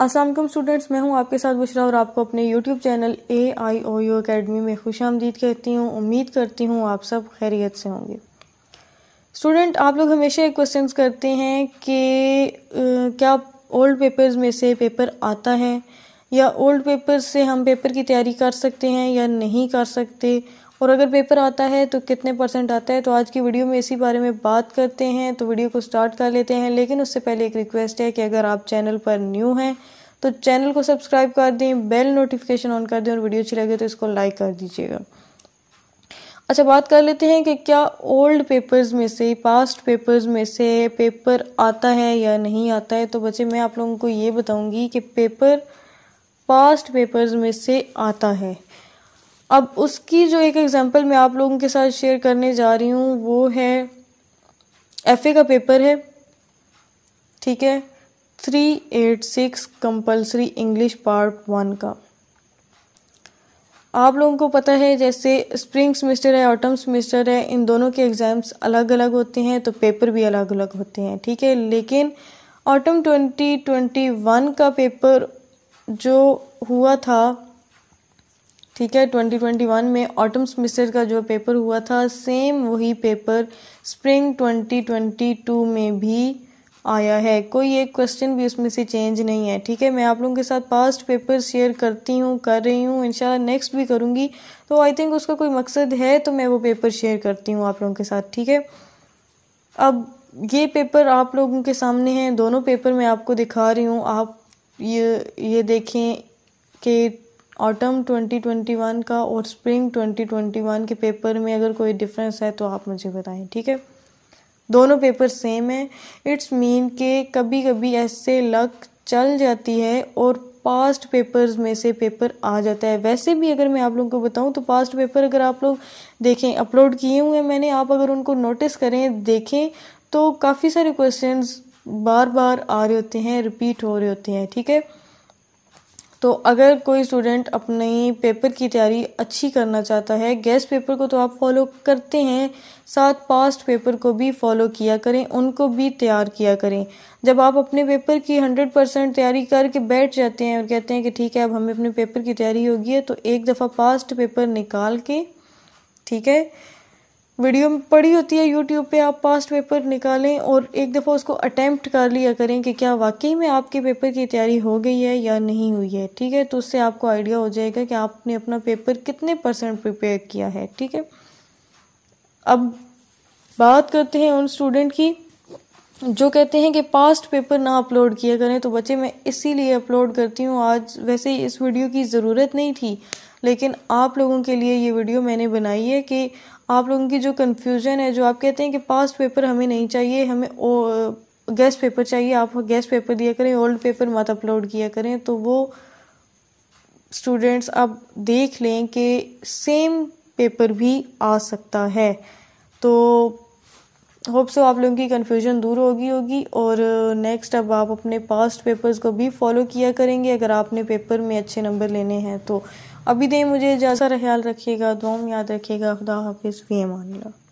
Aslam students मैं हूं आपके साथ बुशरा और आपको अपने YouTube channel A I O U academy में खुश आमदीद कहती हूं उम्मीद करती हूं आप सब खैरियत से होंगे स्टूडेंट आप लोग हमेशा क्वेश्चंस क्वेश्चन करते हैं कि क्या ओल्ड पेपर्स में से पेपर आता है या ओल्ड पेपर से हम पेपर की तैयारी कर सकते हैं या नहीं कर सकते और अगर पेपर आता है तो कितने परसेंट आता है तो आज की वीडियो में इसी बारे में बात करते हैं तो वीडियो को स्टार्ट कर लेते हैं लेकिन उससे पहले एक रिक्वेस्ट है कि अगर आप चैनल पर न्यू हैं तो चैनल को सब्सक्राइब कर दें बेल नोटिफिकेशन ऑन कर दें और वीडियो अच्छी लगे तो इसको लाइक कर दीजिएगा अच्छा बात कर लेते हैं कि क्या ओल्ड पेपर्स में से पास्ट पेपर्स में से पेपर आता है या नहीं आता है तो बच्चे मैं आप लोगों को ये बताऊंगी कि पेपर पास्ट पेपर्स में से आता है अब उसकी जो एक एग्जांपल मैं आप लोगों के साथ शेयर करने जा रही हूँ वो है एफ का पेपर है ठीक है three eight six compulsory English part one का आप लोगों को पता है जैसे स्प्रिंग सेमेस्टर है ऑटम सेमेस्टर है इन दोनों के एग्ज़ाम्स अलग अलग होते हैं तो पेपर भी अलग अलग होते हैं ठीक है लेकिन ऑटम ट्वेंटी ट्वेंटी वन का पेपर जो हुआ था ठीक है 2021 में ऑटम सेमेस्टर का जो पेपर हुआ था सेम वही पेपर स्प्रिंग 2022 में भी आया है कोई एक क्वेश्चन भी उसमें से चेंज नहीं है ठीक है मैं आप लोगों के साथ पास्ट पेपर शेयर करती हूँ कर रही हूँ इंशाल्लाह नेक्स्ट भी करूँगी तो आई थिंक उसका कोई मकसद है तो मैं वो पेपर शेयर करती हूँ आप लोगों के साथ ठीक है अब ये पेपर आप लोगों के सामने हैं दोनों पेपर मैं आपको दिखा रही हूँ आप ये ये देखें कि ऑटम 2021 का और स्प्रिंग 2021 के पेपर में अगर कोई डिफरेंस है तो आप मुझे बताएं ठीक है दोनों पेपर सेम है इट्स मीन के कभी कभी ऐसे लक चल जाती है और पास्ट पेपर्स में से पेपर आ जाता है वैसे भी अगर मैं आप लोगों को बताऊं तो पास्ट पेपर अगर आप लोग देखें अपलोड किए हुए हैं मैंने आप अगर उनको नोटिस करें देखें तो काफ़ी सारे क्वेश्चंस बार बार आ रहे होते हैं रिपीट हो रहे होते हैं ठीक है तो अगर कोई स्टूडेंट अपने पेपर की तैयारी अच्छी करना चाहता है गेस्ट पेपर को तो आप फॉलो करते हैं साथ पास्ट पेपर को भी फॉलो किया करें उनको भी तैयार किया करें जब आप अपने पेपर की हंड्रेड परसेंट तैयारी करके बैठ जाते हैं और कहते हैं कि ठीक है अब हमें अपने पेपर की तैयारी होगी है तो एक दफ़ा पास्ट पेपर निकाल के ठीक है वीडियो पड़ी होती है यूट्यूब पे आप पास्ट पेपर निकालें और एक दफ़ा उसको अटैम्प्ट कर लिया करें कि क्या वाकई में आपके पेपर की तैयारी हो गई है या नहीं हुई है ठीक है तो उससे आपको आइडिया हो जाएगा कि आपने अपना पेपर कितने परसेंट प्रिपेयर किया है ठीक है अब बात करते हैं उन स्टूडेंट की जो कहते हैं कि पास्ट पेपर ना अपलोड किया करें तो बच्चे मैं इसीलिए अपलोड करती हूँ आज वैसे इस वीडियो की ज़रूरत नहीं थी लेकिन आप लोगों के लिए ये वीडियो मैंने बनाई है कि आप लोगों की जो कन्फ्यूज़न है जो आप कहते हैं कि पास्ट पेपर हमें नहीं चाहिए हमें गेस्ट गैस पेपर चाहिए आप गेस्ट पेपर दिया करें ओल्ड पेपर मत अपलोड किया करें तो वो स्टूडेंट्स आप देख लें कि सेम पेपर भी आ सकता है तो होप सो आप लोगों की कन्फ्यूजन दूर होगी होगी और नेक्स्ट uh, अब आप अपने पास्ट पेपर्स को भी फॉलो किया करेंगे अगर आपने पेपर में अच्छे नंबर लेने हैं तो अभी दें तो मुझे जैसा ख्याल रखिएगा दुआओं याद रखिएगा खुदा हाफिज़ फ़ी एमान